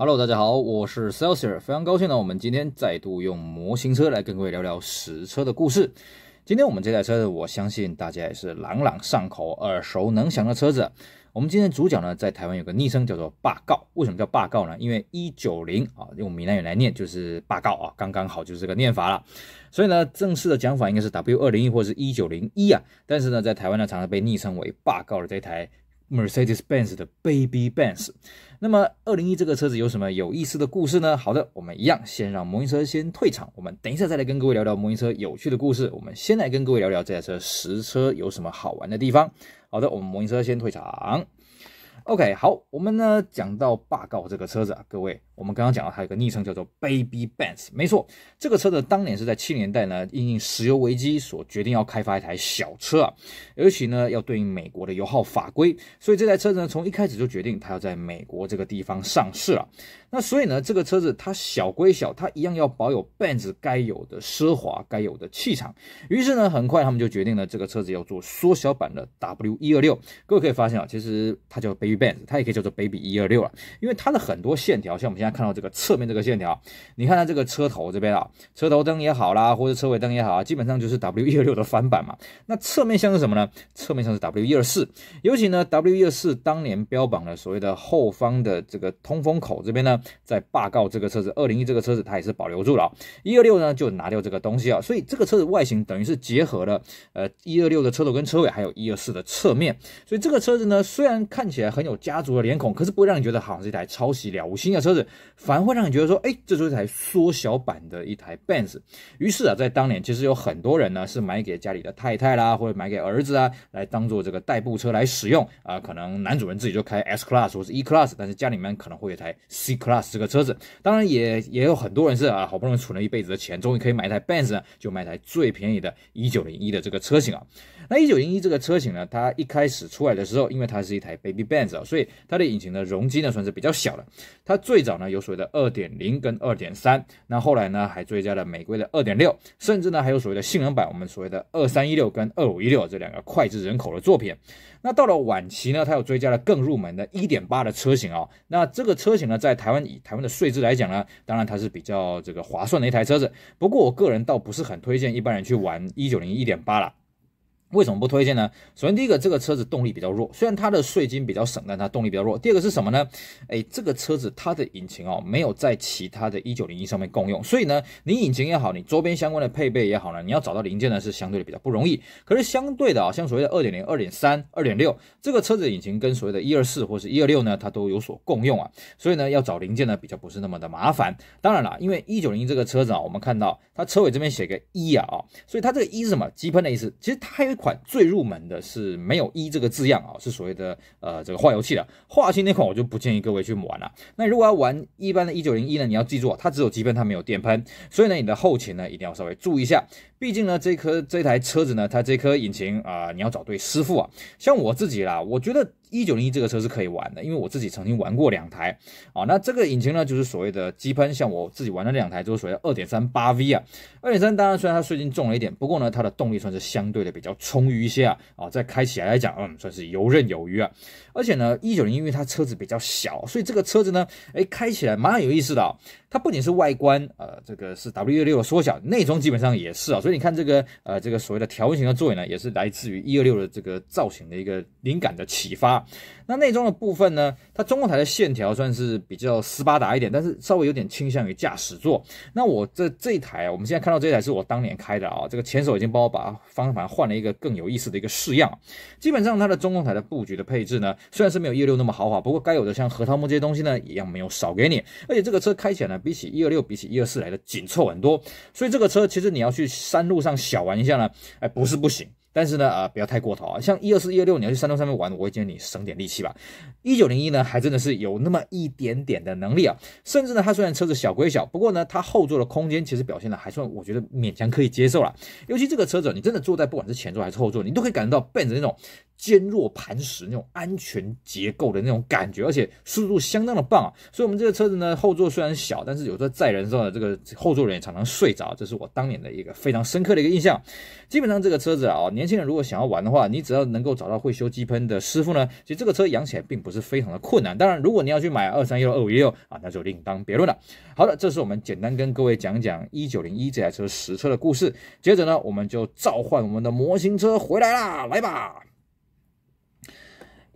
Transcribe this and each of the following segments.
Hello，大家好，我是 c e l s i e r 非常高兴呢。我们今天再度用模型车来跟各位聊聊实车的故事。今天我们这台车，子，我相信大家也是朗朗上口、耳熟能详的车子。我们今天主角呢，在台湾有个昵称叫做“霸告”。为什么叫“霸告”呢？因为一九零啊，用闽南语来念就是“霸告”啊，刚刚好就是这个念法了。所以呢，正式的讲法应该是 W 二零一或者是一九零一啊。但是呢，在台湾呢，常常被昵称为“霸告”的这台。Mercedes-Benz 的 Baby Benz，那么二零一这个车子有什么有意思的故事呢？好的，我们一样先让模型车先退场，我们等一下再来跟各位聊聊模型车有趣的故事。我们先来跟各位聊聊这台车实车有什么好玩的地方。好的，我们模型车先退场。OK，好，我们呢讲到霸道这个车子啊，各位，我们刚刚讲到它有个昵称叫做 Baby Benz，没错，这个车子当年是在七年代呢，因应石油危机所决定要开发一台小车啊，尤其呢要对应美国的油耗法规，所以这台车子呢从一开始就决定它要在美国这个地方上市了。那所以呢，这个车子它小归小，它一样要保有 Benz 该有的奢华、该有的气场。于是呢，很快他们就决定了这个车子要做缩小版的 W 一二六。各位可以发现啊，其实它叫 Baby Benz，它也可以叫做 Baby 一二六了，因为它的很多线条，像我们现在看到这个侧面这个线条，你看它这个车头这边啊，车头灯也好啦，或者车尾灯也好啊，基本上就是 W 一二六的翻版嘛。那侧面像是什么呢？侧面像是 W 一二四，尤其呢，W 一二四当年标榜的所谓的后方的这个通风口这边呢。在罢告这个车子，二零一这个车子它也是保留住了一二六呢就拿掉这个东西啊，所以这个车子外形等于是结合了呃一二六的车头跟车尾，还有一二四的侧面，所以这个车子呢虽然看起来很有家族的脸孔，可是不会让你觉得好像是一台抄袭了无新的车子，反而会让你觉得说，哎，这就是一台缩小版的一台 Benz。于是啊，在当年其实有很多人呢是买给家里的太太啦，或者买给儿子啊，来当做这个代步车来使用啊，可能男主人自己就开 S Class 或是 E Class，但是家里面可能会有一台 C。Class 这个车子，当然也也有很多人是啊，好不容易存了一辈子的钱，终于可以买一台 Benz，就买台最便宜的1901的这个车型啊。那1901这个车型呢，它一开始出来的时候，因为它是一台 Baby Benz 啊，所以它的引擎的容积呢算是比较小的。它最早呢有所谓的2.0跟2.3，那后来呢还追加了美国的2.6，甚至呢还有所谓的性能版，我们所谓的2316跟2516这两个脍炙人口的作品。那到了晚期呢，它又追加了更入门的1.8的车型啊。那这个车型呢，在台湾。以台湾的税制来讲呢，当然它是比较这个划算的一台车子。不过我个人倒不是很推荐一般人去玩一九零一点八了。为什么不推荐呢？首先，第一个，这个车子动力比较弱，虽然它的税金比较省，但它动力比较弱。第二个是什么呢？哎，这个车子它的引擎哦，没有在其他的一九零一上面共用，所以呢，你引擎也好，你周边相关的配备也好呢，你要找到零件呢，是相对的比较不容易。可是相对的啊，像所谓的二点零、二点三、二点六这个车子引擎跟所谓的一二四或者是一二六呢，它都有所共用啊，所以呢，要找零件呢，比较不是那么的麻烦。当然了，因为一九零一这个车子啊，我们看到它车尾这边写个一啊啊，所以它这个一是什么？激喷的意思。其实它还有。款最入门的是没有一这个字样啊，是所谓的呃这个化油器的化纤那款我就不建议各位去玩了。那如果要玩一般的1901呢，你要记住，它只有气喷，它没有电喷，所以呢你的后勤呢一定要稍微注意一下。毕竟呢，这颗这台车子呢，它这颗引擎啊，你要找对师傅啊。像我自己啦，我觉得一九零一这个车是可以玩的，因为我自己曾经玩过两台啊。那这个引擎呢，就是所谓的机喷，像我自己玩的两台就是所谓的二点三八 V 啊。二点三当然虽然它税金重了一点，不过呢，它的动力算是相对的比较充裕一些啊。啊，在开起来来讲，嗯，算是游刃有余啊。而且呢，一九零因为它车子比较小，所以这个车子呢，哎，开起来蛮有意思的啊。它不仅是外观啊，这个是 W 六缩小，内装基本上也是啊。所以你看这个呃，这个所谓的条纹型的座椅呢，也是来自于一二六的这个造型的一个灵感的启发。那内装的部分呢，它中控台的线条算是比较斯巴达一点，但是稍微有点倾向于驾驶座。那我这这一台啊，我们现在看到这一台是我当年开的啊，这个前手已经帮我把方向盘换了一个更有意思的一个式样。基本上它的中控台的布局的配置呢，虽然是没有一二六那么豪华，不过该有的像核桃木这些东西呢，一样没有少给你。而且这个车开起来呢，比起一二六，比起一二四来的紧凑很多。所以这个车其实你要去上。山路上小玩一下呢，哎，不是不行。但是呢，啊，不要太过头啊！像一二四一二六，你要去山东上面玩，我会建议你省点力气吧。一九零一呢，还真的是有那么一点点的能力啊！甚至呢，它虽然车子小归小，不过呢，它后座的空间其实表现的还算，我觉得勉强可以接受了。尤其这个车子，你真的坐在不管是前座还是后座，你都可以感觉到奔着那种坚若磐石、那种安全结构的那种感觉，而且速度相当的棒啊！所以，我们这个车子呢，后座虽然小，但是有时候载人的时候，呢，这个后座人也常常睡着，这是我当年的一个非常深刻的一个印象。基本上这个车子啊，年。现轻人如果想要玩的话，你只要能够找到会修机喷的师傅呢，其实这个车养起来并不是非常的困难。当然，如果你要去买二三幺二五六啊，那就另当别论了。好的，这是我们简单跟各位讲讲一九零一这台车实车的故事。接着呢，我们就召唤我们的模型车回来啦，来吧。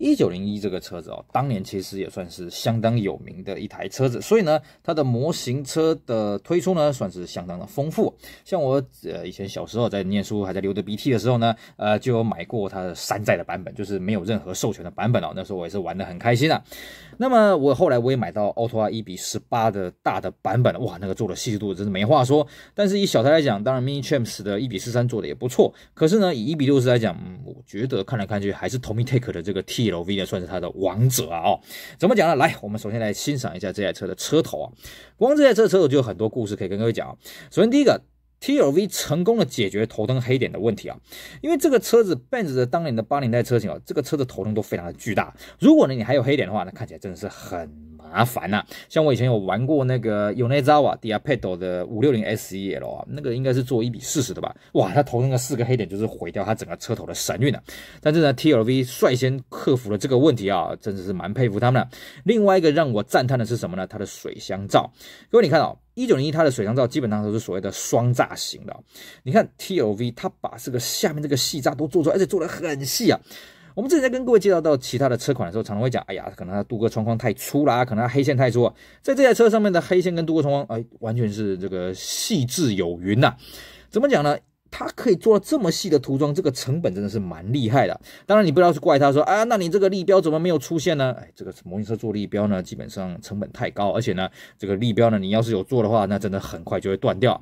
一九零一这个车子哦，当年其实也算是相当有名的一台车子，所以呢，它的模型车的推出呢，算是相当的丰富。像我呃以前小时候在念书还在流着鼻涕的时候呢，呃就有买过它的山寨的版本，就是没有任何授权的版本哦。那时候我也是玩的很开心啊。那么我后来我也买到奥拓 R 一比十八的大的版本了，哇，那个做的细致度真是没话说。但是以小台来讲，当然 Mini Champs 的一比十三做的也不错。可是呢，以一比六十来讲，我觉得看来看去还是 Tommy Take 的这个 T。l V 的算是它的王者啊哦，怎么讲呢？来，我们首先来欣赏一下这台车的车头啊，光这台车的车头就有很多故事可以跟各位讲啊。首先第一个。T L V 成功的解决头灯黑点的问题啊，因为这个车子 Benz 的当年的八零代车型啊，这个车子头灯都非常的巨大，如果呢你还有黑点的话，那看起来真的是很麻烦呐。像我以前有玩过那个 n z a w a Diapdo e 的五六零 S E L 啊，那个应该是做一比四十的吧，哇，它头灯的四个黑点就是毁掉它整个车头的神韵啊。但是呢，T L V 率先克服了这个问题啊，真的是蛮佩服他们。另外一个让我赞叹的是什么呢？它的水箱罩，各位你看啊。一九零一，它的水箱罩基本上都是所谓的双栅型的。你看 T O V，它把这个下面这个细栅都做出，来，而且做的很细啊。我们之前跟各位介绍到其他的车款的时候，常常会讲，哎呀，可能它镀铬窗框太粗啦，可能它黑线太粗。在这台车上面的黑线跟镀铬窗框，哎，完全是这个细致有云呐。怎么讲呢？他可以做到这么细的涂装，这个成本真的是蛮厉害的。当然，你不要去怪他说啊，那你这个立标怎么没有出现呢？哎，这个模型车做立标呢，基本上成本太高，而且呢，这个立标呢，你要是有做的话，那真的很快就会断掉。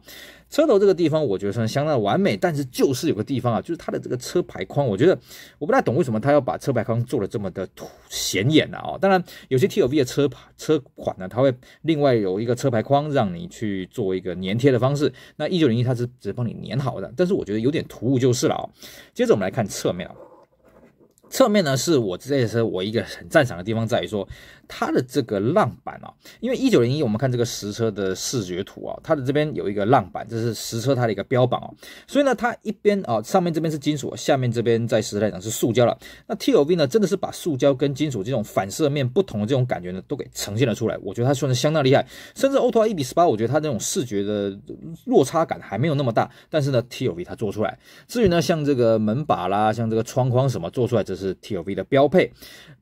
车头这个地方，我觉得算相当完美，但是就是有个地方啊，就是它的这个车牌框，我觉得我不太懂为什么它要把车牌框做的这么的显眼啊。当然，有些 t O v 的车牌车款呢，它会另外有一个车牌框，让你去做一个粘贴的方式。那一九零一它是只是帮你粘好的，但是我觉得有点突兀就是了啊。接着我们来看侧面。啊、侧面呢是我这台车我一个很赞赏的地方，在于说它的这个浪板啊，因为一九零一我们看这个实车的视觉图啊，它的这边有一个浪板，这是实车它的一个标榜啊，所以呢它一边啊上面这边是金属，下面这边在实车来讲是塑胶了。那 t O v 呢真的是把塑胶跟金属这种反射面不同的这种感觉呢都给呈现了出来，我觉得它算是相当厉害。甚至 o t O 一比十八，我觉得它那种视觉的落差感还没有那么大，但是呢 t O v 它做出来。至于呢像这个门把啦，像这个窗框什么做出来，这是。是 T O V 的标配。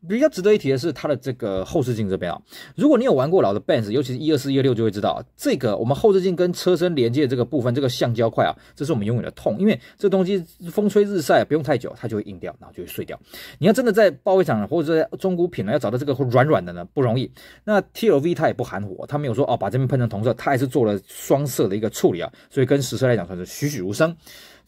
比较值得一提的是它的这个后视镜这边啊，如果你有玩过老的 Benz，尤其是一二四一六，就会知道这个我们后视镜跟车身连接的这个部分，这个橡胶块啊，这是我们永远的痛，因为这东西风吹日晒，不用太久它就会硬掉，然后就会碎掉。你要真的在包废场或者在中古品呢，要找到这个软软的呢，不容易。那 T O V 它也不含糊，它没有说哦把这边喷成同色，它还是做了双色的一个处理啊，所以跟实车来讲算是栩栩如生。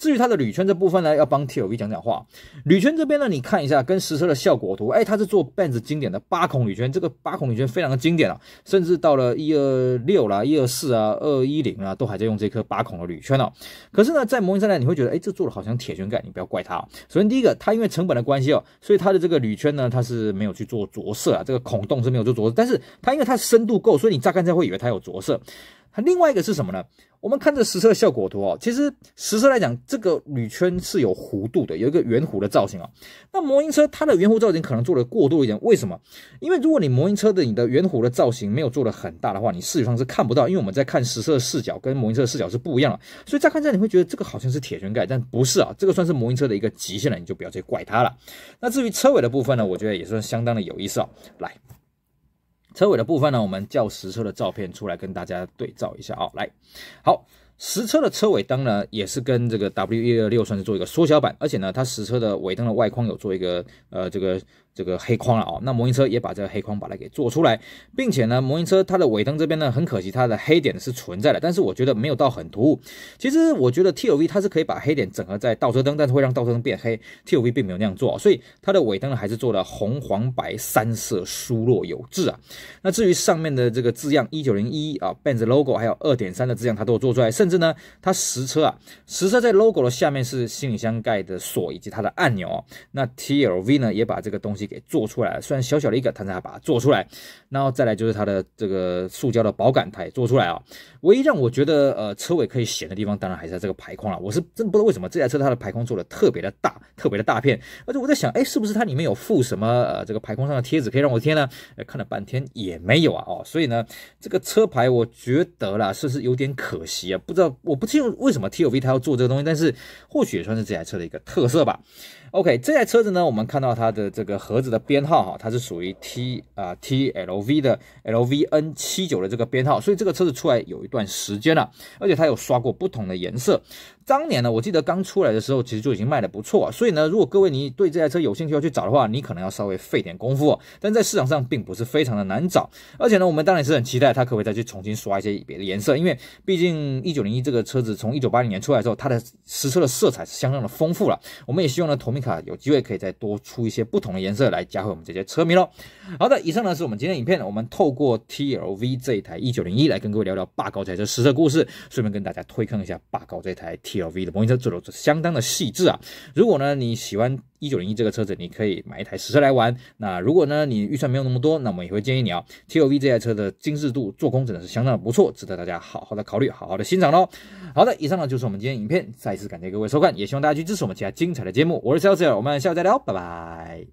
至于它的铝圈这部分呢，要帮 t o V 讲讲话。铝圈这边呢，你看一下跟实车的效果图，哎，它是做 b e n z 经典的八孔铝圈，这个八孔铝圈非常的经典啊，甚至到了一二六啦、一二四啊、二一零啊，都还在用这颗八孔的铝圈哦。可是呢，在模型上呢，你会觉得，哎，这做的好像铁圈盖，你不要怪它。首先第一个，它因为成本的关系哦，所以它的这个铝圈呢，它是没有去做着色啊，这个孔洞是没有做着色，但是它因为它深度够，所以你乍看才会以为它有着色。它另外一个是什么呢？我们看这实车的效果图哦，其实实车来讲，这个铝圈是有弧度的，有一个圆弧的造型啊。那模型车它的圆弧造型可能做的过度一点，为什么？因为如果你模型车的你的圆弧的造型没有做的很大的话，你视觉上是看不到，因为我们在看实车的视角跟模型车的视角是不一样的。所以再看这你会觉得这个好像是铁圈盖，但不是啊，这个算是模型车的一个极限了，你就不要再怪它了。那至于车尾的部分呢，我觉得也算相当的有意思啊，来。车尾的部分呢，我们叫实车的照片出来跟大家对照一下啊，来，好，实车的车尾灯呢，也是跟这个 W 1二六算是做一个缩小版，而且呢，它实车的尾灯的外框有做一个呃这个。这个黑框了啊，那模型车也把这个黑框把它给做出来，并且呢，模型车它的尾灯这边呢，很可惜它的黑点是存在的，但是我觉得没有到很突兀。其实我觉得 TLV 它是可以把黑点整合在倒车灯，但是会让倒车灯变黑。TLV 并没有那样做，所以它的尾灯还是做了红黄白三色疏落有致啊。那至于上面的这个字样一九零一啊，Benz logo，还有二点三的字样，它都做出来，甚至呢，它实车啊，实车在 logo 的下面是行李箱盖的锁以及它的按钮那 TLV 呢，也把这个东西。给做出来，虽然小小的一个，但他把它做出来，然后再来就是它的这个塑胶的保杆，它也做出来啊。唯一让我觉得呃车尾可以显的地方，当然还是在这个排空了。我是真不知道为什么这台车它的排空做的特别的大，特别的大片，而且我在想，哎，是不是它里面有附什么呃这个排空上的贴纸可以让我贴呢？看了半天也没有啊哦，所以呢，这个车牌我觉得啦，是不是有点可惜啊？不知道我不清楚为什么 t O v 它要做这个东西，但是或许也算是这台车的一个特色吧。OK，这台车子呢，我们看到它的这个。盒子的编号哈，它是属于 T 啊 TLV 的 LVN 七九的这个编号，所以这个车子出来有一段时间了，而且它有刷过不同的颜色。当年呢，我记得刚出来的时候，其实就已经卖的不错。所以呢，如果各位你对这台车有兴趣要去找的话，你可能要稍微费点功夫。但在市场上并不是非常的难找。而且呢，我们当然是很期待它可不可以再去重新刷一些别的颜色，因为毕竟一九零一这个车子从一九八零年出来之后，它的实车的色彩是相当的丰富了。我们也希望呢，同名卡有机会可以再多出一些不同的颜色来加惠我们这些车迷喽。好的，以上呢是我们今天影片，我们透过 TLV 这一台一九零一来跟各位聊聊霸高这台车实车故事，顺便跟大家推坑一下霸高这台铁。T O V 的模型车制作是相当的细致啊！如果呢你喜欢一九零一这个车子，你可以买一台实车来玩。那如果呢你预算没有那么多，那我们也会建议你啊。T O V 这台车的精致度、做工真的是相当的不错，值得大家好好的考虑、好好的欣赏喽。好的，以上呢就是我们今天影片，再一次感谢各位收看，也希望大家去支持我们其他精彩的节目。我是小 r 我们下次再聊，拜拜。